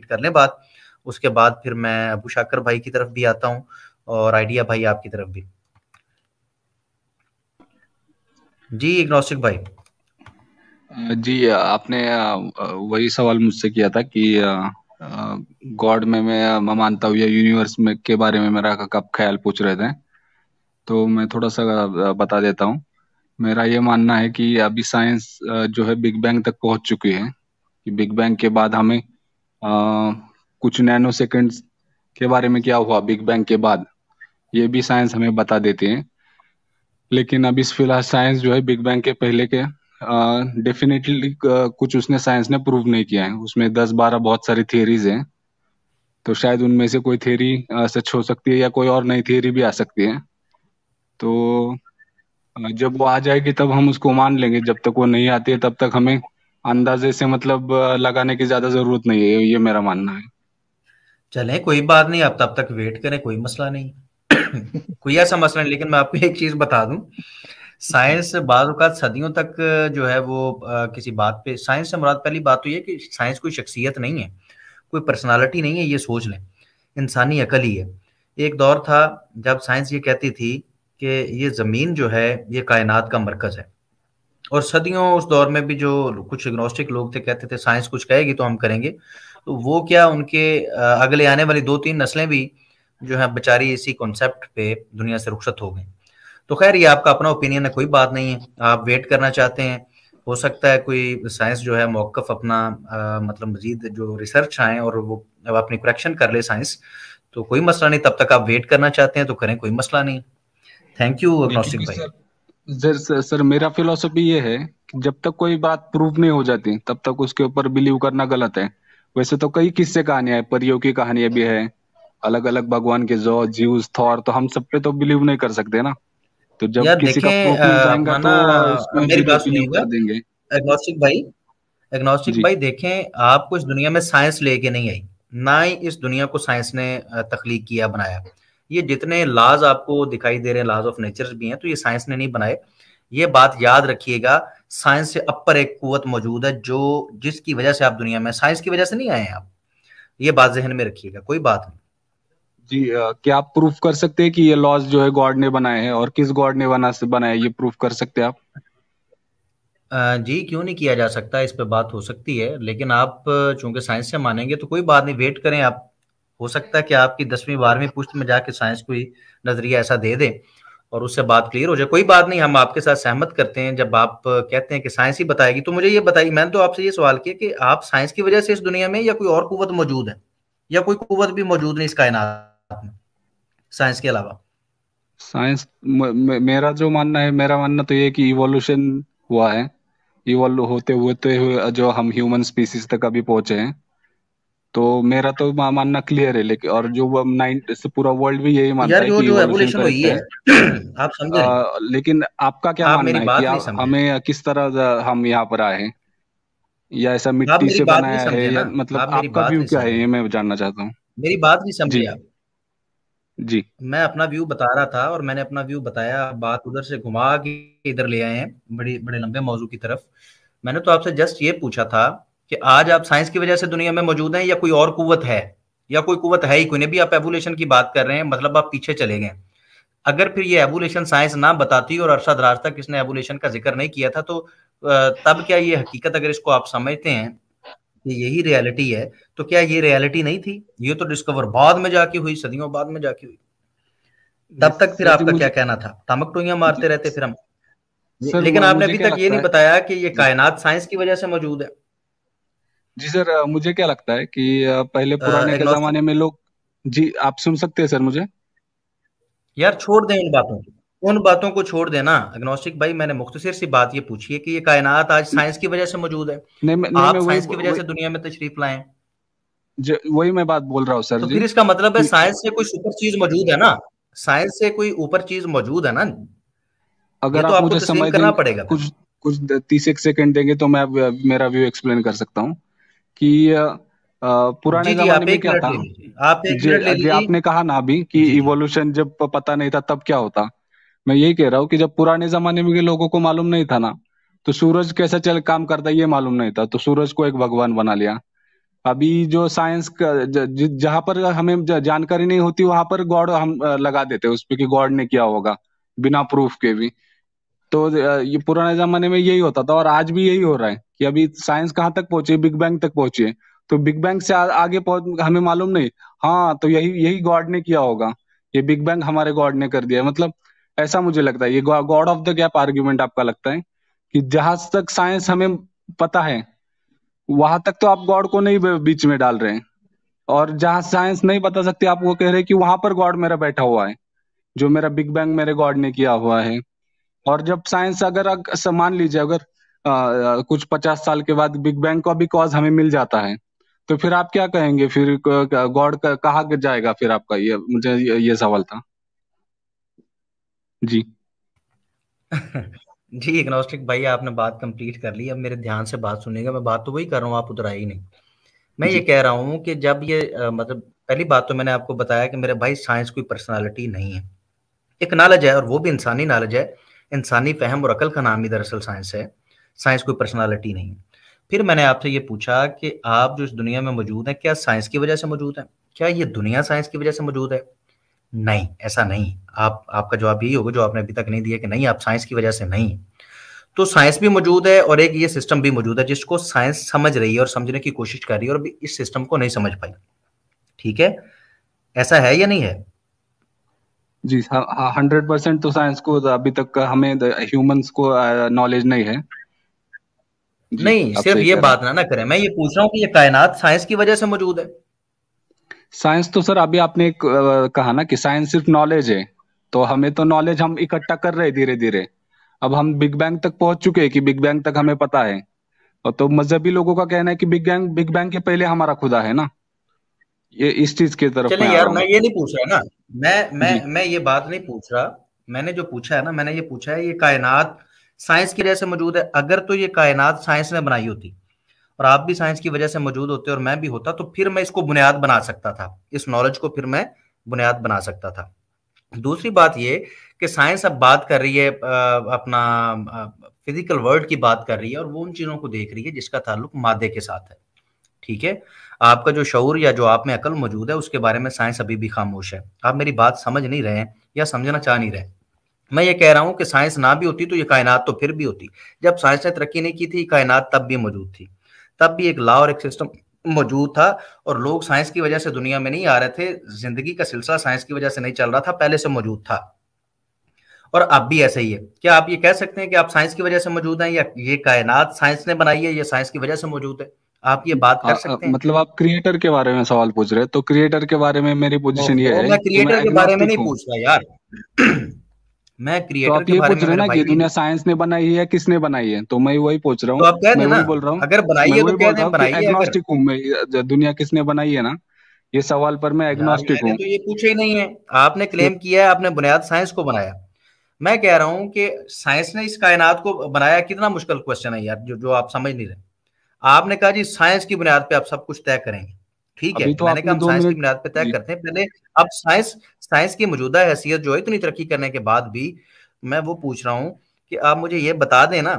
Complete कर लें बात उसके बाद फिर मैं अबू शाकर भाई की तरफ भी आता हूँ और आइडिया भाई आपकी तरफ भी जी इग्नोस्टिक भाई जी आपने वही सवाल मुझसे किया था कि गॉड में मैं मानता हूँ या यूनिवर्स में के बारे में मेरा कब ख्याल पूछ रहे थे तो मैं थोड़ा सा बता देता हूँ मेरा ये मानना है कि अभी साइंस जो है बिग बैंग तक पहुंच चुकी है कि बिग बैंग के बाद हमें कुछ नैनो सेकेंड्स के बारे में क्या हुआ बिग बैंग के बाद ये भी साइंस हमें बता देते हैं लेकिन अभी फिलहाल साइंस जो है बिग बैंग के पहले के डेफिनेटली uh, uh, कुछ उसने साइंस ने प्रूव नहीं किया है उसमें दस बारह बहुत सारी थियरीज हैं तो शायद उनमें से कोई थियरी सच हो सकती है या कोई और नई थियरी भी आ सकती है तो जब वो आ जाएगी तब हम उसको मान लेंगे जब तक वो नहीं आती है तब तक हमें अंदाजे से मतलब लगाने की ज्यादा जरूरत नहीं है ये मेरा मानना है चले कोई बात नहीं आप तब तक वेट करें कोई मसला नहीं कोई ऐसा मसला नहीं लेकिन मैं आपको एक चीज बता दूं साइंस बाद सदियों तक जो है वो आ, किसी बात पे साइंस से मुराद पहली बात तो ये कि साइंस कोई शख्सियत नहीं है कोई पर्सनालिटी नहीं है ये सोच लें इंसानी अकल ही है एक दौर था जब साइंस ये कहती थी कि ये ज़मीन जो है ये कायनात का मरकज़ है और सदियों उस दौर में भी जो कुछ एग्नोस्टिक लोग थे कहते थे साइंस कुछ कहेगी तो हम करेंगे तो वो क्या उनके अगले आने वाली दो तीन नस्लें भी जो है बेचारी इसी कॉन्सेप्ट पे दुनिया से रुखसत हो गई तो खैर ये आपका अपना ओपिनियन है कोई बात नहीं है आप वेट करना चाहते हैं हो सकता है कोई साइंस जो है मौकफ अपना आ, मतलब मजीद जो रिसर्च आए और वो अब अपनी करेक्शन कर ले साइंस तो कोई मसला नहीं तब तक आप वेट करना चाहते हैं तो करें कोई मसला नहीं थैंक यू अग्नोस्टिक भाई सर सर मेरा फिलोसफी ये है कि जब तक कोई बात प्रूफ नहीं हो जाती तब तक उसके ऊपर बिलीव करना गलत है वैसे तो कई किस्से कहानियां है परियों की कहानियां भी है अलग अलग भगवान के जो जीव थॉर तो हम सब पे तो बिलीव नहीं कर सकते ना तो जब यार किसी का प्रूफ जाएगा तो मेरी तो बात सुनिएगा देंगे एग्नोस्टिक भाई एग्नोस्टिक भाई देखें आपको इस दुनिया में साइंस लेके नहीं आई ना ही इस दुनिया को साइंस ने तखलीक किया बनाया ये जितने लाज आपको दिखाई दे रहे हैं लाज ऑफ नेचर भी हैं तो ये साइंस ने नहीं बनाए ये बात याद रखिएगा साइंस से अपर एक कुत मौजूद है जो जिसकी वजह से आप दुनिया में साइंस की वजह से नहीं आए हैं आप ये बात जहन में रखिएगा कोई बात नहीं जी क्या आप प्रूफ कर सकते हैं कि ये लॉज जो है गॉड ने बनाए हैं और किस गॉड ने बना से बनाए ये प्रूफ कर सकते हैं आप जी क्यों नहीं किया जा सकता इस पर बात हो सकती है लेकिन आप चूंकि साइंस से मानेंगे तो कोई बात नहीं वेट करें आप हो सकता है कि आपकी दसवीं बारहवीं पुष्ट में जाके साइंस कोई नजरिया ऐसा दे दे और उससे बात क्लियर हो जाए कोई बात नहीं हम आपके साथ सहमत करते हैं जब आप कहते हैं कि साइंस ही बताएगी तो मुझे ये बताइए मैंने तो आपसे ये सवाल किया कि आप साइंस की वजह से इस दुनिया में या कोई और कुवत मौजूद है या कोई कुवत भी मौजूद नहीं इस कायनात में साइंस के अलावा साइंस मेरा जो मानना है मेरा मानना तो ये कि इवोल्यूशन हुआ है इवोल्व होते हुए तो जो हम ह्यूमन स्पीसीज तक अभी पहुंचे हैं तो मेरा तो मानना क्लियर है लेकिन और जो नाइन से पूरा वर्ल्ड भी यही मानता है जो, कि जो है, है। आप समझे आ, लेकिन आपका क्या आप मानना है कि हमें किस तरह हम यहाँ पर आए या ऐसा मिट्टी से बनाया है या मतलब आपका व्यू क्या है ये मैं जानना चाहता हूँ मेरी बात नहीं समझे आप जी मैं अपना व्यू बता रहा था और मैंने अपना व्यू बताया बात उधर से घुमा के इधर ले आए हैं बड़ी बड़े लंबे मौजू की तरफ मैंने तो आपसे जस्ट ये पूछा था कि आज आप साइंस की वजह से दुनिया में मौजूद हैं या कोई और कुवत है या कोई कुवत है ही कोई नहीं भी आप एवोल्यूशन की बात कर रहे हैं मतलब आप पीछे चले गए अगर फिर ये एवोल्यूशन साइंस ना बताती और अरसा दराज तक इसने एवोल्यूशन का जिक्र नहीं किया था तो तब क्या ये हकीकत अगर इसको आप समझते हैं कि यही रियलिटी है तो क्या ये रियलिटी नहीं थी ये तो डिस्कवर बाद में जाके हुई सदियों बाद में जाके हुई तब तक फिर आपका क्या कहना था तमक टोइया मारते रहते फिर हम लेकिन आपने अभी तक ये नहीं बताया कि ये कायनात साइंस की वजह से मौजूद है जी सर मुझे क्या लगता है कि पहले पुराने के जमाने में लोग जी आप सुन सकते हैं सर मुझे यार छोड़ दें उन बातों को उन बातों को छोड़ देना अग्नोस्टिक भाई मैंने मुख्तसर सी बात ये पूछी है कि ये कायनात आज साइंस की वजह से मौजूद है नहीं, नहीं, आप साइंस की वजह से दुनिया में तशरीफ लाए वही मैं बात बोल रहा हूँ सर तो फिर इसका मतलब है साइंस से कोई सुपर चीज मौजूद है ना साइंस से कोई ऊपर चीज मौजूद है ना अगर तो आप मुझे समय करना पड़ेगा कुछ कुछ तीस एक सेकंड देंगे तो मैं मेरा व्यू एक्सप्लेन कर सकता हूँ कि पुराने जी, जी, जमाने में क्या था आप एक जे, ले जे आपने कहा ना अभी कि इवोल्यूशन जब पता नहीं था तब क्या होता मैं यही कह रहा हूँ कि जब पुराने जमाने में के लोगों को मालूम नहीं था ना तो सूरज कैसा चल काम करता ये मालूम नहीं था तो सूरज को एक भगवान बना लिया अभी जो साइंस जहां पर हमें जानकारी नहीं होती वहां पर गॉड हम लगा देते उस पर कि गॉड ने किया होगा बिना प्रूफ के भी तो ये पुराने जमाने में यही होता था और आज भी यही हो रहा है कि अभी साइंस कहाँ तक पहुंची बिग बैंग तक पहुंची है तो बिग बैंग से आ, आगे पहुंच हमें मालूम नहीं हाँ तो यही यही गॉड ने किया होगा ये बिग बैंग हमारे गॉड ने कर दिया मतलब ऐसा मुझे लगता है ये God of the gap argument आपका लगता है कि जहां तक साइंस हमें पता है वहां तक तो आप गॉड को नहीं बीच में डाल रहे हैं और जहां साइंस नहीं बता सकती आप वो कह रहे हैं कि वहां पर गॉड मेरा बैठा हुआ है जो मेरा बिग बैंग मेरे गॉड ने किया हुआ है और जब साइंस अगर, मान लीजिए अगर आ, कुछ पचास साल के बाद बिग बैंग का भी कॉज हमें मिल जाता है तो फिर आप क्या कहेंगे फिर गॉड कहा जाएगा फिर आपका ये मुझे ये, सवाल था जी जी एग्नोस्टिक भाई आपने बात कंप्लीट कर ली अब मेरे ध्यान से बात सुनेगा मैं बात तो वही कर रहा हूँ आप उधर आई नहीं मैं ये कह रहा हूँ कि जब ये मतलब पहली बात तो मैंने आपको बताया कि मेरे भाई साइंस कोई पर्सनालिटी नहीं है एक नॉलेज है और वो भी इंसानी नॉलेज है इंसानी फहम और अकल का नाम ही दरअसल साइंस है साइंस कोई पर्सनालिटी नहीं फिर मैंने आपसे ये पूछा कि आप जो इस दुनिया में मौजूद हैं क्या साइंस की वजह से मौजूद हैं क्या ये दुनिया साइंस की वजह से मौजूद है नहीं ऐसा नहीं आप आपका जवाब यही होगा जो आपने अभी तक नहीं दिया कि नहीं आप साइंस की वजह से नहीं तो साइंस भी मौजूद है और एक ये सिस्टम भी मौजूद है जिसको साइंस समझ रही है और समझने की कोशिश कर रही है और इस सिस्टम को नहीं समझ पाई ठीक है ऐसा है या नहीं है जी हंड्रेड हाँ, परसेंट हाँ, तो साइंस को तो अभी तक हमें ह्यूमंस को नॉलेज नहीं है नहीं सिर्फ ये बात ना ना करें मैं ये पूछ रहा हूँ कि ये कायनात साइंस की वजह से मौजूद है साइंस तो सर अभी आपने एक, कहा ना कि साइंस सिर्फ नॉलेज है तो हमें तो नॉलेज हम इकट्ठा कर रहे धीरे धीरे अब हम बिग बैंग तक पहुंच चुके हैं कि बिग बैंग तक हमें पता है और तो मजहबी लोगों का कहना है कि बिग बैंग बिग बैंग के पहले हमारा खुदा है ना ये इस चीज के तरफ चलिए यार मैं ये नहीं पूछ रहा ना मैं मैं मैं ये बात नहीं पूछ रहा मैंने जो पूछा है ना मैंने ये पूछा है ये कायनात साइंस की वजह से मौजूद है अगर तो ये कायनात साइंस ने बनाई होती और आप भी साइंस की वजह से मौजूद होते और मैं भी होता तो फिर मैं इसको बुनियाद बना सकता था इस नॉलेज को फिर मैं बुनियाद बना सकता था दूसरी बात ये कि साइंस अब बात कर रही है अपना फिजिकल वर्ल्ड की बात कर रही है और वो उन चीजों को देख रही है जिसका ताल्लुक मादे के साथ है ठीक है आपका जो शौर या जो आप में अकल मौजूद है उसके बारे में साइंस अभी भी खामोश है आप मेरी बात समझ नहीं रहे हैं या समझना चाह नहीं रहे मैं ये कह रहा हूं कि साइंस ना भी होती तो ये कायनात तो फिर भी होती जब साइंस ने तरक्की नहीं की थी कायनात तब भी मौजूद थी तब भी एक लॉ और एक सिस्टम मौजूद था और लोग साइंस की वजह से दुनिया में नहीं आ रहे थे जिंदगी का सिलसिला साइंस की वजह से नहीं चल रहा था पहले से मौजूद था और अब भी ऐसा ही है क्या आप ये कह सकते हैं कि आप साइंस की वजह से मौजूद हैं या ये कायनात साइंस ने बनाई है या साइंस की वजह से मौजूद है आप ये बात कर सकते हैं मतलब आप क्रिएटर के बारे में सवाल पूछ रहे हैं तो क्रिएटर के बारे में मेरी पोजीशन ये तो है मैं क्रिएटर के बारे में नहीं पूछ रहा यार मैं क्रिएटर तो आप ये पूछ रहे ना कि दुनिया साइंस ने बनाई है किसने बनाई है तो मैं वही पूछ रहा हूँ तो मैं वही बोल रहा हूँ अगर बनाई है तो कह दें बनाई है एग्नोस्टिक हूँ मैं दुनिया किसने बनाई है ना ये सवाल पर मैं एग्नोस्टिक हूँ तो ये पूछे ही नहीं है आपने क्लेम किया है आपने बुनियाद साइंस को बनाया मैं कह रहा हूँ कि साइंस ने इस कायनात को बनाया कितना मुश्किल क्वेश्चन है यार जो जो आप समझ नहीं रहे आपने कहा जी साइंस की बुनियाद पे आप सब कुछ तय करेंगे ठीक है तो मैंने कहा साइंस की बुनियाद पे तय करते हैं पहले अब साइंस साइंस की मौजूदा हैसियत जो है इतनी तरक्की करने के बाद भी मैं वो पूछ रहा हूँ कि आप मुझे ये बता दें ना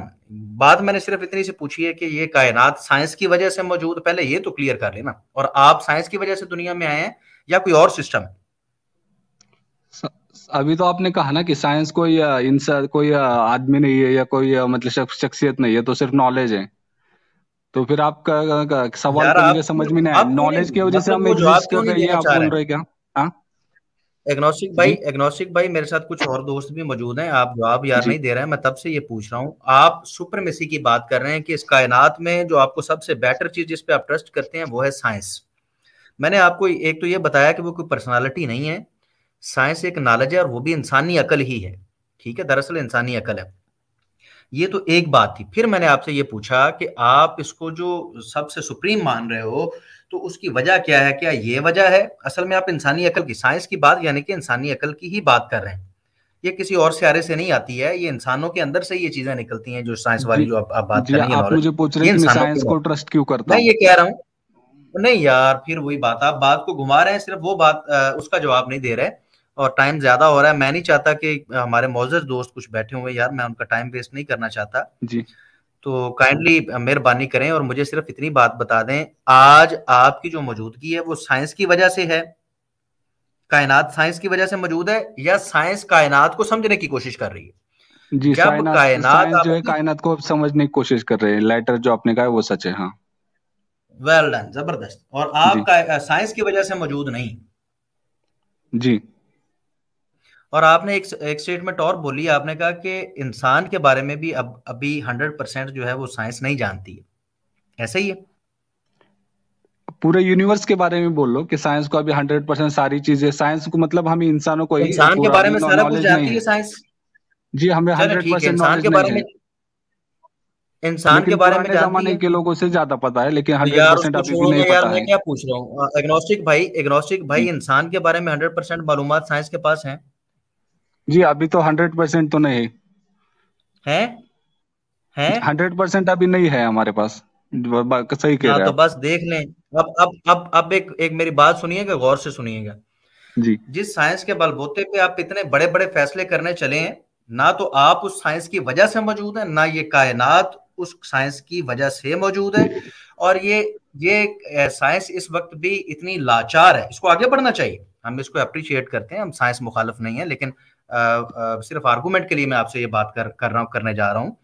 बात मैंने सिर्फ इतनी से पूछी है कि ये कायनात साइंस की वजह से मौजूद पहले ये तो क्लियर कर लेना और आप साइंस की वजह से दुनिया में आए हैं या कोई और सिस्टम अभी तो आपने कहा ना कि साइंस कोई इंसान कोई आदमी नहीं है या कोई मतलब शख्सियत नहीं है तो सिर्फ नॉलेज है तो फिर आपका सवाल तो मुझे समझ में नहीं आया नॉलेज की वजह से मतलब हम एग्जिस्ट कर रहे हैं आप बोल रहे क्या हाँ एग्नोस्टिक भाई एग्नोस्टिक भाई मेरे साथ कुछ और दोस्त भी मौजूद हैं आप जवाब यार नहीं दे रहे हैं मैं तब से ये पूछ रहा हूँ आप सुपर मेसी की बात कर रहे हैं कि इस कायनात में जो आपको सबसे बेटर चीज जिस पे आप ट्रस्ट करते हैं वो है साइंस मैंने आपको एक तो ये बताया कि वो कोई पर्सनालिटी नहीं है साइंस एक नॉलेज है और वो भी इंसानी अकल ही है ठीक है दरअसल इंसानी अकल है ये तो एक बात थी फिर मैंने आपसे ये पूछा कि आप इसको जो सबसे सुप्रीम मान रहे हो तो उसकी वजह क्या है क्या ये वजह है असल में आप इंसानी अकल की साइंस की बात यानी कि इंसानी अकल की ही बात कर रहे हैं ये किसी और सियारे से नहीं आती है ये इंसानों के अंदर से ये चीजें निकलती हैं जो साइंस वाली जो आप, आप बात कर हैं मुझे पूछ रहे हैं साइंस को ट्रस्ट क्यों करता मैं ये कह रहा हूँ नहीं यार फिर वही बात आप बात को घुमा रहे हैं सिर्फ वो बात उसका जवाब नहीं दे रहे और टाइम ज्यादा हो रहा है मैं नहीं चाहता कि हमारे मोजर दोस्त कुछ बैठे हुए यार मैं उनका टाइम वेस्ट नहीं करना चाहता जी तो काइंडली मेहरबानी करें और मुझे सिर्फ इतनी बात बता दें आज आपकी जो मौजूदगी है वो साइंस की वजह से है कायनात साइंस की वजह से मौजूद है या साइंस कायनात को समझने की कोशिश कर रही है जी कायनात जो है कायनात को समझने की कोशिश कर रहे हैं लेटर जो आपने कहा वो सच है हाँ वेल डन जबरदस्त और आप साइंस की वजह से मौजूद नहीं जी और आपने एक एक स्टेटमेंट और बोली आपने कहा कि इंसान के बारे में भी अब अभी हंड्रेड परसेंट जो है वो साइंस नहीं जानती है ऐसा ही है पूरे यूनिवर्स के बारे में बोल लो कि साइंस को अभी हंड्रेड परसेंट सारी चीजें साइंस को मतलब हम इंसानों को इंसान के बारे में सारा कुछ जानती है साइंस जी हमें हंड्रेड परसेंट इंसान के बारे में इंसान के बारे में जमाने के लोगों से ज्यादा पता है लेकिन हंड्रेड तो परसेंट अभी भी नहीं पता है क्या पूछ रहा हूँ एग्नोस्टिक भाई एग्नोस्टिक भाई इंसान के बारे में हंड्रेड परसेंट मालूम साइंस के पास है जी अभी तो हंड्रेड परसेंट तो नहीं है है हंड्रेड परसेंट अभी नहीं है हमारे पास सही कह हाँ, तो बस देख लें अब अब अब अब एक एक मेरी बात सुनिएगा गौर से सुनिएगा जी जिस साइंस के बलबोते पे आप इतने बड़े बड़े फैसले करने चले हैं ना तो आप उस साइंस की वजह से मौजूद है ना ये कायनात उस साइंस की वजह से मौजूद है और ये ये साइंस इस वक्त भी इतनी लाचार है इसको आगे बढ़ना चाहिए हम इसको अप्रिशिएट करते हैं हम साइंस मुखालफ नहीं है लेकिन सिर्फ आर्गूमेंट के लिए मैं आपसे ये बात कर कर रहा हूँ करने जा रहा हूँ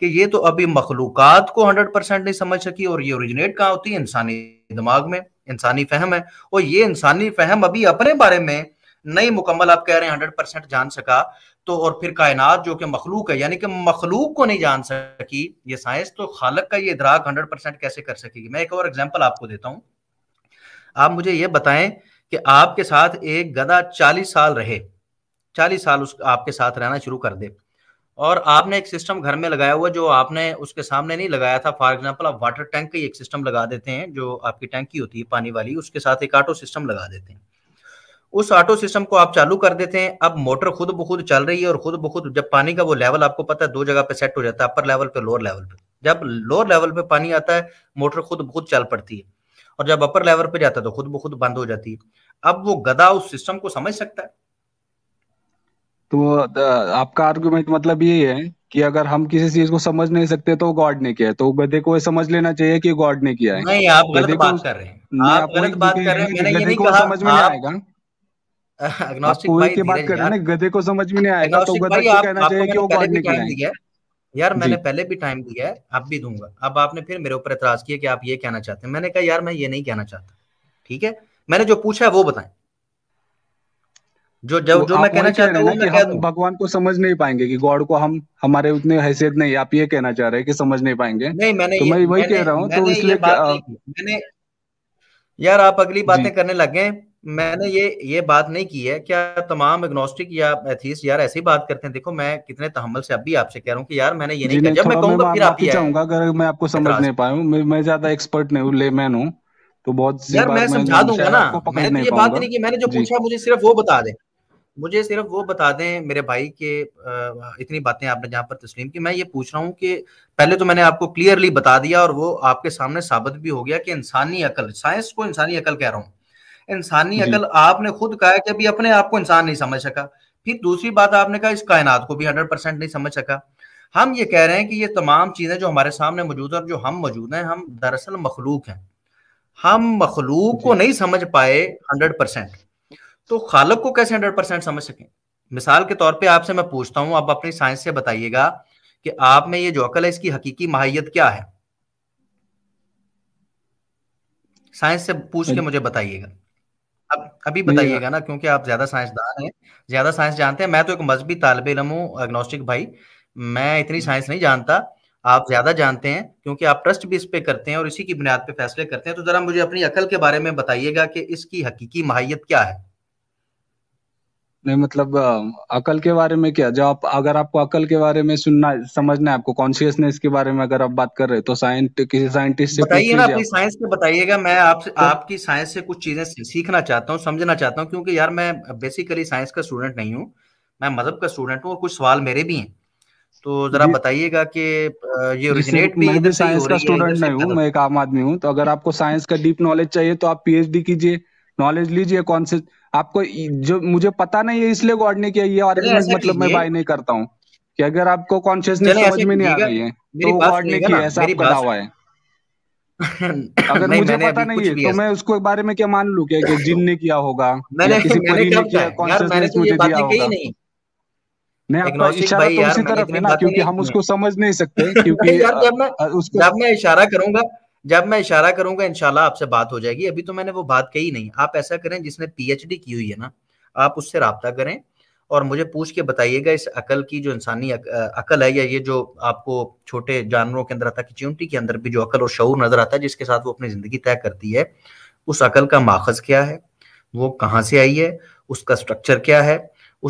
कि ये तो अभी मखलूकत को हंड्रेड परसेंट नहीं समझ सकी और ये ओरिजिनेट कहाँ होती है इंसानी दिमाग में इंसानी फहम है और ये इंसानी फहम अभी अपने बारे में नहीं मुकम्मल आप कह रहे हैं हंड्रेड परसेंट जान सका तो और फिर कायनात जो कि मखलूक है यानी कि मखलूक को नहीं जान सकी ये साइंस तो खालक का ये इदराक हंड्रेड परसेंट कैसे कर सकेगी मैं एक और एग्जाम्पल आपको देता हूँ आप मुझे ये बताएं कि आपके साथ एक गधा चालीस साल रहे चालीस साल उस आपके साथ रहना शुरू कर दे और आपने एक सिस्टम घर में लगाया हुआ जो आपने उसके सामने नहीं लगाया था फॉर एग्जाम्पल आप वाटर टैंक का एक सिस्टम लगा देते हैं जो आपकी टैंकी होती है पानी वाली उसके साथ एक ऑटो सिस्टम लगा देते हैं उस ऑटो सिस्टम को आप चालू कर देते हैं अब मोटर खुद ब खुद चल रही है और खुद ब खुद जब पानी का वो लेवल आपको पता है दो जगह पे सेट हो जाता है अपर लेवल पे लोअर लेवल पे जब लोअर लेवल पे पानी आता है मोटर खुद ब खुद चल पड़ती है और जब अपर लेवल पे जाता है तो खुद ब खुद बंद हो जाती है अब वो गदा उस सिस्टम को समझ सकता है तो आपका आर्गुमेंट मतलब ये है कि अगर हम किसी चीज को समझ नहीं सकते तो गॉड ने किया है तो गधे को समझ लेना चाहिए कि गॉड ने किया है नहीं आप गलत बात कर रहे हैं आप गलत बात कर रहे हैं मैंने ये नहीं कहा समझ में नहीं आएगा आप कोई भाई की बात कर रहे हैं गधे को समझ में नहीं आएगा तो गधे को कहना चाहिए कि वो गॉड ने किया है यार मैंने पहले भी टाइम दिया है अब भी दूंगा अब आपने फिर मेरे ऊपर एतराज किया कि आप ये कहना चाहते हैं मैंने कहा यार मैं ये नहीं कहना चाहता ठीक है मैंने जो पूछा है वो बताएं जो जो जो मैं कहना चाह रहा हूँ भगवान को समझ नहीं पाएंगे कि गॉड को हम हमारे उतने हैसियत नहीं आप ये कहना चाह रहे हैं कि समझ नहीं पाएंगे नहीं मैंने तो मैं वही कह रहा हूँ तो इसलिए मैंने यार आप अगली बातें करने लगे मैंने ये ये बात नहीं की है क्या तमाम एग्नोस्टिक या एथीस्ट यार ऐसी बात करते हैं देखो मैं कितने तहमल से अभी आपसे कह रहा हूँ कि यार मैंने ये नहीं कहा जब मैं कहूंगा फिर आप चाहूंगा अगर मैं आपको समझ नहीं पाया हूँ मैं ज्यादा एक्सपर्ट नहीं हूँ लेमैन हूँ तो बहुत यार मैं समझा दूंगा ना मैंने तो ये बात नहीं की मैंने जो पूछा मुझे सिर्फ वो बता दे मुझे सिर्फ वो बता दें मेरे भाई के इतनी बातें आपने जहाँ पर तस्लीम की मैं ये पूछ रहा हूँ कि पहले तो मैंने आपको क्लियरली बता दिया और वो आपके सामने साबित भी हो गया कि इंसानी अकल साइंस को इंसानी अकल कह रहा हूँ इंसानी अकल आपने खुद कहा कि अभी अपने आप को इंसान नहीं समझ सका फिर दूसरी बात आपने कहा इस कायनात को भी हंड्रेड परसेंट नहीं समझ सका हम ये कह रहे हैं कि ये तमाम चीजें जो हमारे सामने मौजूद है और जो हम मौजूद हैं हम दरअसल मखलूक हैं हम मखलूक को नहीं समझ पाए हंड्रेड परसेंट तो खालब को कैसे हंड्रेड परसेंट समझ सकें मिसाल के तौर पे आपसे मैं पूछता हूं आप अपनी साइंस से बताइएगा कि आप में ये जो अकल है इसकी हकीकी माहियत क्या है साइंस से पूछ के हाँ मुझे बताइएगा अब अभी बताइएगा ना क्योंकि आप ज्यादा साइंसदान हैं ज्यादा साइंस जानते हैं मैं तो एक मजहबी तालब इलम हूँ एग्नोस्टिक भाई मैं इतनी साइंस हाँ। नहीं जानता आप ज्यादा जानते हैं क्योंकि आप ट्रस्ट भी इस पे करते हैं और इसी की बुनियाद पे फैसले करते हैं तो जरा मुझे अपनी अकल के बारे में बताइएगा कि इसकी हकीकी माहियत क्या है नहीं मतलब अकल के बारे में क्या जो आप अगर आपको अकल के बारे में सुनना समझना है आपको कॉन्शियसनेस के बारे में अगर आप बात कर रहे हैं तो साइंट किसी साइंटिस्ट से बताइए ना अपनी साइंस के बताइएगा मैं आप तो, आपकी साइंस से कुछ चीजें सीखना चाहता हूँ समझना चाहता हूँ क्योंकि यार मैं बेसिकली साइंस का स्टूडेंट नहीं हूँ मैं मजहब का स्टूडेंट हूँ और कुछ सवाल मेरे भी हैं तो जरा बताइएगा कि ये ओरिजिनेट भी मैं साइंस का स्टूडेंट नहीं हूँ मतलब मैं एक आम आदमी हूँ तो अगर आपको साइंस का डीप नॉलेज चाहिए तो आप पीएचडी कीजिए नॉलेज लीजिए कौन से आपको जो मुझे पता नहीं है इसलिए गॉड ने किया ये आर्ग्यूमेंट मतलब मैं बाय नहीं करता हूँ कि अगर आपको कॉन्शियसनेस समझ में नहीं आ रही है तो गॉड ने किया ऐसा आपका दावा है अगर मुझे पता नहीं है तो मैं उसको बारे में क्या मान लू क्या जिन ने किया होगा किसी परी ने किया कॉन्शियसनेस तो मुझे दिया होगा नहीं आपका इशारा तो उसी तरफ है ना क्योंकि हम उसको समझ नहीं सकते क्योंकि जब मैं इशारा करूंगा जब मैं इशारा करूंगा इनशाला आपसे बात हो जाएगी अभी तो मैंने वो बात कही नहीं आप ऐसा करें जिसने पीएचडी की हुई है ना आप उससे रबता करें और मुझे पूछ के बताइएगा इस अकल की जो इंसानी अक, अकल है या ये जो आपको छोटे जानवरों के अंदर आता है चिंटी के अंदर भी जो अकल और शऊर नजर आता है जिसके साथ वो अपनी जिंदगी तय करती है उस अकल का माखज क्या है वो कहाँ से आई है उसका स्ट्रक्चर क्या है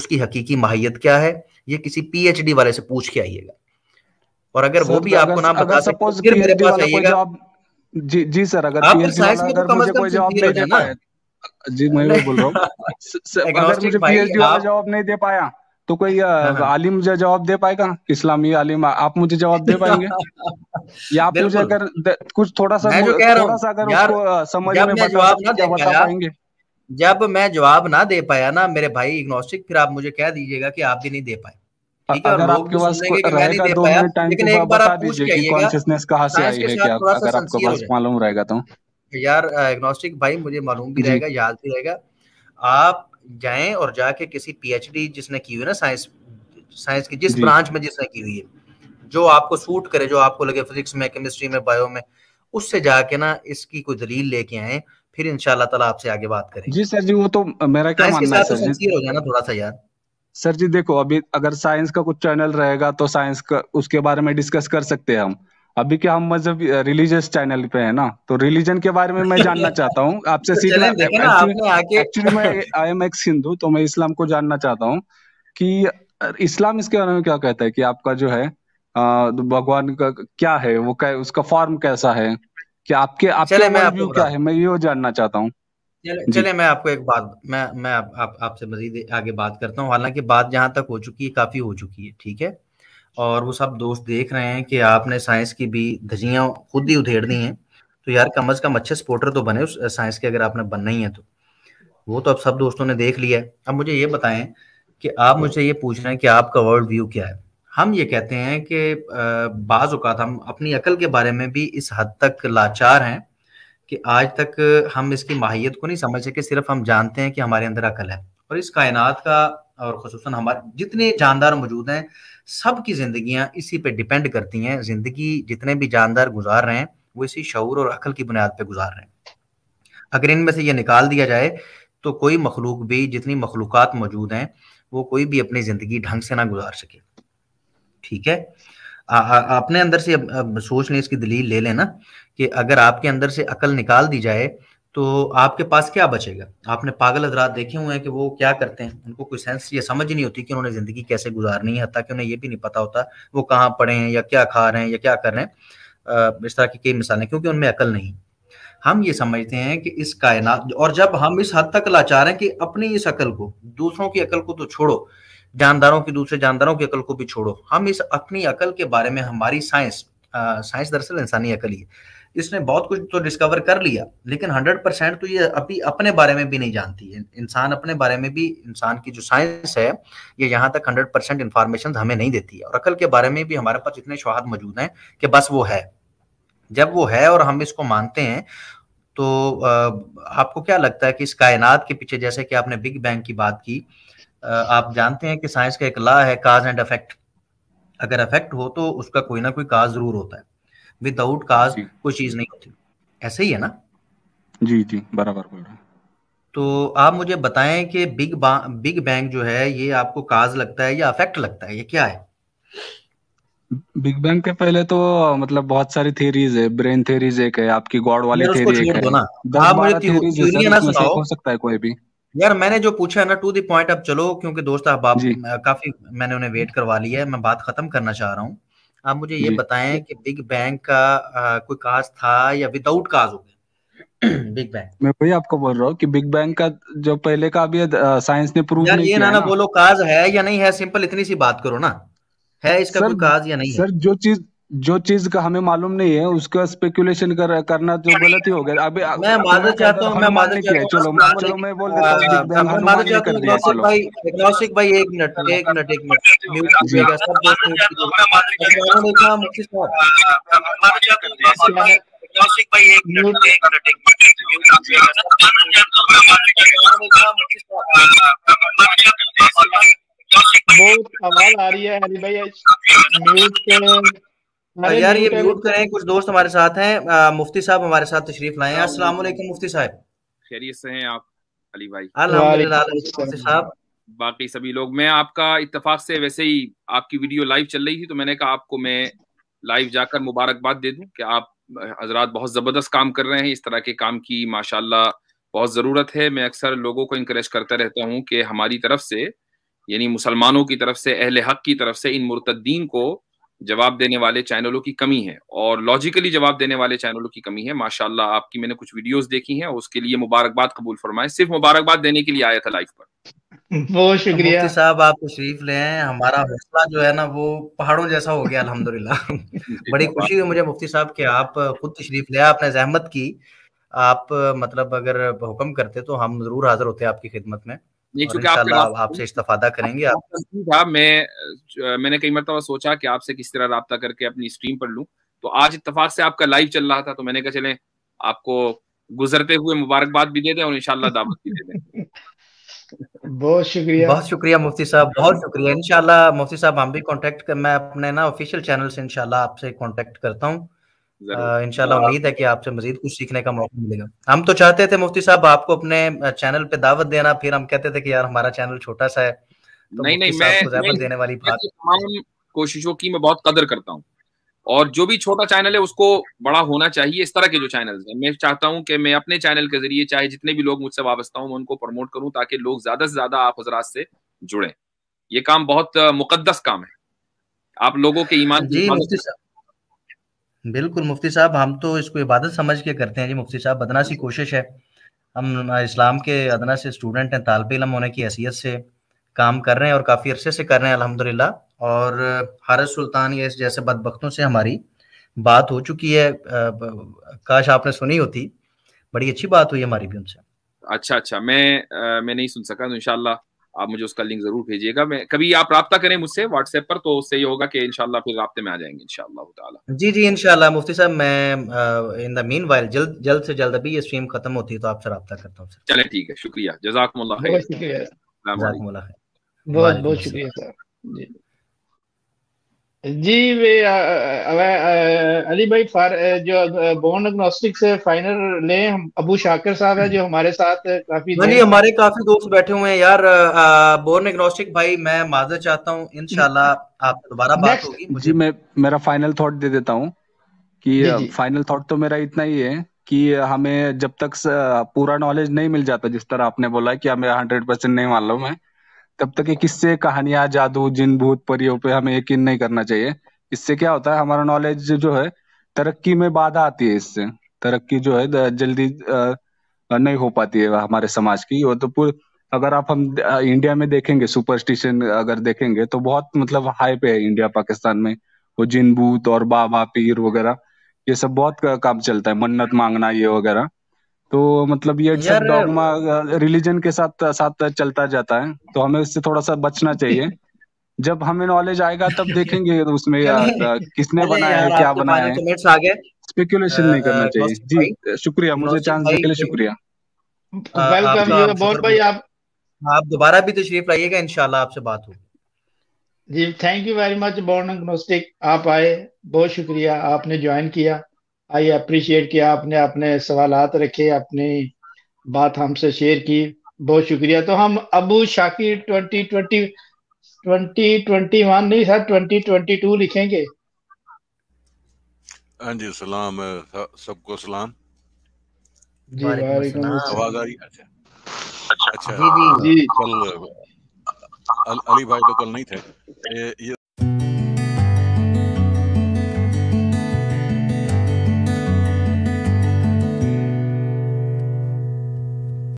उसकी हकीकी माहियत क्या है ये किसी पीएचडी वाले से पूछ के आइएगा और अगर वो भी तो आपको ना बता सपोज तो मेरे पास आइएगा जी जी सर अगर तो मुझे दे जी मैं भी बोल रहा हूँ अगर मुझे पीएचडी वाला जवाब नहीं दे पाया तो कोई हाँ, हाँ। आलिम मुझे जवाब दे पाएगा इस्लामी आलिम आप मुझे जवाब दे पाएंगे या आप मुझे अगर कुछ थोड़ा सा रहा सा अगर उसको समझ में जवाब तो ना दे पाएंगे जब मैं जवाब ना दे पाया ना मेरे भाई इग्नोस्टिक फिर आप मुझे कह दीजिएगा कि आप भी नहीं दे पाए अगर आपके पास रहेगा दो मिनट टाइम लेकिन कि कॉन्शियसनेस कहाँ से आई है क्या अगर पास मालूम रहेगा तो यार एग्नोस्टिक भाई मुझे मालूम भी रहेगा याद भी रहेगा आप जाएं और जाके किसी पीएचडी जिसने की हुई ना साइंस साइंस की जिस ब्रांच में जिसने की हुई है जो आपको सूट करे जो आपको लगे फिजिक्स में केमिस्ट्री में बायो में उससे जाके ना इसकी कोई दलील लेके आए फिर इंशाल्लाह ताला आपसे आगे बात करें जी सर जी वो तो मेरा क्या मानना है तो सर जी हो जाना थोड़ा सा यार सर जी देखो अभी अगर साइंस का कुछ चैनल रहेगा तो साइंस का उसके बारे में डिस्कस कर सकते हैं हम अभी क्या हम मजहब रिलीजियस चैनल पे है ना तो रिलीजन के बारे में मैं जानना चाहता हूँ आपसे तो सीखना एक्चुअली मैं आई एम एक्स हिंदू तो मैं इस्लाम को जानना चाहता हूँ कि इस्लाम इसके बारे में क्या कहता है कि आपका जो है भगवान का क्या है वो क्या उसका फॉर्म कैसा है कि आपके आपके मैं क्या है मैं ये जानना चाहता हूँ चले मैं आपको एक बात मैं मैं आप, आप, आपसे मजीद आगे बात करता हूँ हालांकि बात जहाँ तक हो चुकी है काफ़ी हो चुकी है ठीक है और वो सब दोस्त देख रहे हैं कि आपने साइंस की भी धजियां खुद ही उधेड़ दी हैं तो यार कम अज़ कम अच्छे सपोर्टर तो बने उस साइंस के अगर आपने बनना ही है तो वो तो अब सब दोस्तों ने देख लिया है अब मुझे ये बताएं कि आप मुझे ये पूछ रहे हैं कि आपका वर्ल्ड व्यू क्या है हम ये कहते हैं कि बाज़ अवत हम अपनी अकल के बारे में भी इस हद तक लाचार हैं कि आज तक हम इसकी माहियत को नहीं समझ सके सिर्फ हम जानते हैं कि हमारे अंदर अकल है और इस कायनात का और खसूस हमारे जितने जानदार मौजूद हैं सब की जिंदगियां इसी पे डिपेंड करती हैं जिंदगी जितने भी जानदार गुजार रहे हैं वो इसी शूर और अकल की बुनियाद पे गुजार रहे हैं अगर इनमें से ये निकाल दिया जाए तो कोई मखलूक भी जितनी मखलूक मौजूद हैं वो कोई भी अपनी जिंदगी ढंग से ना गुजार सके ठीक है आ, आ, अपने अंदर से अब, अब सोच लें इसकी दलील ले लेना कि अगर आपके अंदर से अकल निकाल दी जाए तो आपके पास क्या बचेगा आपने पागल हजरात देखे हुए हैं कि वो क्या करते हैं उनको कोई सेंस ये समझ नहीं होती कि उन्होंने ज़िंदगी कैसे गुजारनी है ताकि उन्हें ये भी नहीं पता होता वो कहाँ पड़े हैं या क्या खा रहे हैं या क्या कर रहे हैं इस तरह की कई मिसालें क्योंकि उनमें अकल नहीं हम ये समझते हैं कि इस कायनात और जब हम इस हद तक लाचार हैं कि अपनी इस अकल को दूसरों की अकल को तो छोड़ो जानदारों की दूसरे जानदारों की अकल को भी छोड़ो हम इस अपनी अकल के बारे में हमारी साइंस साइंस दरअसल इंसानी अकल ही है इसने बहुत कुछ तो डिस्कवर कर लिया लेकिन हंड्रेड परसेंट तो ये अभी अपने बारे में भी नहीं जानती है इंसान अपने बारे में भी इंसान की जो साइंस है ये यहाँ तक हंड्रेड परसेंट इन्फॉर्मेशन हमें नहीं देती है और अकल के बारे में भी हमारे पास इतने शवाहद मौजूद हैं कि बस वो है जब वो है और हम इसको मानते हैं तो आपको क्या लगता है कि इस कायनात के पीछे जैसे कि आपने बिग बैंग की बात की आप जानते हैं कि साइंस का एक ला है काज एंड अफेक्ट अगर अफेक्ट हो तो उसका कोई ना कोई काज जरूर होता है विदाउट काज कोई चीज नहीं होती ऐसे ही है ना जी जी बराबर बोल रहा तो आप मुझे बताएं कि बिग बिग बैंग जो है ये आपको काज लगता है या अफेक्ट लगता है ये क्या है बिग बैंग के पहले तो मतलब बहुत सारी थ्योरीज है ब्रेन थ्योरीज एक है आपकी गॉड वाली थ्योरी एक है आप मुझे थ्योरी ना सुनाओ हो सकता है कोई भी यार मैंने जो पूछा है ना टू द पॉइंट अब चलो क्योंकि दोस्त अब आप काफी मैंने उन्हें वेट करवा लिया है मैं बात खत्म करना चाह रहा हूँ आप मुझे ये बताएं कि बिग बैंग का आ, कोई काज था या विदाउट काज हो गया बिग बैंग मैं वही आपको बोल रहा हूँ कि बिग बैंग का जो पहले का अभी साइंस ने प्रूव नहीं ये ना ना बोलो काज है या नहीं है सिंपल इतनी सी बात करो ना है इसका सर, कोई काज या नहीं सर जो चीज जो चीज का हमें मालूम नहीं है उसका स्पेकुलेशन कर, करना तो गलत ही हो गया अभी मैं मादक चाहता हूँ मैं मादक चाहता हूँ चलो चलो मैं बोल देता हूँ मादक नौशिक भाई एक मिनट एक मिनट एक मिनट म्यूट कीजिएगा सब दोस्त भाई एक मिनट एक मिनट एक मिनट बहुत आवाज आ रही है हरी भाई म्यूट यार ये म्यूट करें कुछ दोस्त हमारे साथ हैं मुफ्ती साहब हमारे साथ तशरीफ लाए हैं हाँ, अस्सलाम वालेकुम मुफ्ती साहब खैरियत से हैं आप अली भाई मुफ्ती साहब बाकी सभी लोग मैं आपका इत्तेफाक से वैसे ही आपकी वीडियो लाइव चल रही थी तो मैंने कहा आपको मैं लाइव जाकर मुबारकबाद दे दूं कि आप हजरात बहुत ज़बरदस्त काम कर रहे हैं इस तरह के काम की माशाल्लाह बहुत ज़रूरत है मैं अक्सर लोगों को इंकरेज करता रहता हूँ कि हमारी तरफ से यानी मुसलमानों की तरफ से अहल हक की तरफ से इन मुर्तद्दीन को जवाब देने वाले चैनलों की कमी है और लॉजिकली जवाब देने वाले चैनलों की कमी है माशाल्लाह आपकी मैंने कुछ वीडियोस देखी हैं उसके लिए मुबारकबाद कबूल फरमाए सिर्फ मुबारकबाद देने के लिए आया था लाइफ पर बहुत शुक्रिया साहब आप तशरीफ ले हैं हमारा हौसला जो है ना वो पहाड़ों जैसा हो गया अलहमदुल्ला बड़ी खुशी हुई मुझे मुफ्ती साहब के आप खुद तशरीफ ले आपने जहमत की आप मतलब अगर हुक्म करते तो हम जरूर हाजिर होते आपकी खिदमत में नहीं चूंकि आप आपसे इस्तफादा करेंगे आप मैं मैंने कई मरतबा सोचा कि आपसे किस तरह रबता करके अपनी स्ट्रीम पर लूँ तो आज इतफाक से आपका लाइव चल रहा था तो मैंने कहा चले आपको गुजरते हुए मुबारकबाद भी दे दें और इनशाला दावत भी दे दें बहुत शुक्रिया बहुत शुक्रिया मुफ्ती साहब बहुत शुक्रिया इनशाला मुफ्ती साहब हम भी कांटेक्ट मैं अपने ना ऑफिशियल चैनल से इनशाला आपसे कांटेक्ट करता हूँ इनशाला उम्मीद है कि आपसे मजीद कुछ सीखने का मौका मिलेगा हम तो चाहते थे मुफ्ती साहब आपको अपने चैनल पे दावत देना फिर हम कहते थे कि यार हमारा चैनल छोटा सा है तो नहीं नहीं मैं दावत देने वाली बात तमाम कोशिशों की मैं बहुत कदर करता हूँ और जो भी छोटा चैनल है उसको बड़ा होना चाहिए इस तरह के जो चैनल हैं मैं चाहता हूँ कि मैं अपने चैनल के जरिए चाहे जितने भी लोग मुझसे वाबस्ता हूँ उनको प्रमोट करूँ ताकि लोग ज्यादा से ज्यादा आप हजरात से जुड़े ये काम बहुत मुकदस काम है आप लोगों के ईमान जी मुफ्ती साहब बिल्कुल मुफ्ती साहब हम तो इसको इबादत समझ के करते हैं जी मुफ्ती साहब अदना सी कोशिश है हम इस्लाम के अदना से स्टूडेंट हैं तालब इलम होने की हैसियत से काम कर रहे हैं और काफ़ी अरसे से कर रहे हैं अल्हम्दुलिल्लाह और हारत सुल्तान या इस जैसे बदबख्तों से हमारी बात हो चुकी है काश आपने सुनी होती बड़ी अच्छी बात हुई हमारी भी उनसे अच्छा अच्छा मैं आ, मैं नहीं सुन सका तो इनशाला आप मुझे उसका लिंक जरूर भेजिएगा मैं कभी आप रहा करें मुझसे व्हाट्सएप पर तो उससे ये होगा कि इनशाला फिर रबते में आ जाएंगे इनशाला जी जी इनशाला मुफ्ती साहब मैं इन द मीन वाइल जल्द जल्द से जल्द अभी ये स्ट्रीम खत्म होती है तो आपसे रहा करता हूँ चले ठीक है शुक्रिया जजाकमल्ला बहुत बहुत शुक्रिया सर जी वे अली भाई फार जो बोन एग्नोस्टिक से फाइनल ले अबू शाकिर साहब है जो हम्म। हमारे साथ काफी नहीं हमारे काफी दोस्त बैठे हुए हैं यार बोन एग्नोस्टिक भाई मैं माजर चाहता हूँ इनशाला आप दोबारा बात होगी जी मैं मेरा फाइनल थॉट दे देता हूँ कि फाइनल थॉट तो मेरा इतना ही है कि हमें जब तक पूरा नॉलेज नहीं मिल जाता जिस तरह आपने बोला कि हमें हंड्रेड परसेंट नहीं मान लो मैं तब तक ये किससे कहानियां जादू जिन भूत परियों पे हमें यकीन नहीं करना चाहिए इससे क्या होता है हमारा नॉलेज जो है तरक्की में बाधा आती है इससे तरक्की जो है जल्दी नहीं हो पाती है हमारे समाज की वो तो पूरे अगर आप हम इंडिया में देखेंगे सुपरस्टिशन अगर देखेंगे तो बहुत मतलब हाई पे है इंडिया पाकिस्तान में वो जिन भूत और बाबा पीर वगैरह ये सब बहुत काम चलता है मन्नत मांगना ये वगैरह तो मतलब ये सब डॉगमा रिलीजन के साथ साथ चलता जाता है तो हमें उससे थोड़ा सा बचना चाहिए जब हमें नॉलेज आएगा तब देखेंगे तो उसमें किसने बनाया है क्या बनाया है स्पेकुलेशन नहीं करना चाहिए जी शुक्रिया मुझे चांस देने के लिए शुक्रिया वेलकम तो तो बहुत भाई आप आप दोबारा भी तशरीफ लाइएगा इनशाला आपसे बात हो जी थैंक यू वेरी मच बॉर्न आप आए बहुत शुक्रिया आपने ज्वाइन किया आई अप्रिशिएट किया आपने अपने सवाल रखे अपनी बात हमसे शेयर की बहुत शुक्रिया तो हम Abu Shakir twenty twenty twenty twenty one नहीं सर ट्वेंटी ट्वेंटी टू लिखेंगे हाँ जी सलाम सबको सलाम जी आवाज आ रही अच्छा।, अच्छा अच्छा जी जी, कल अली भाई तो कल नहीं थे ये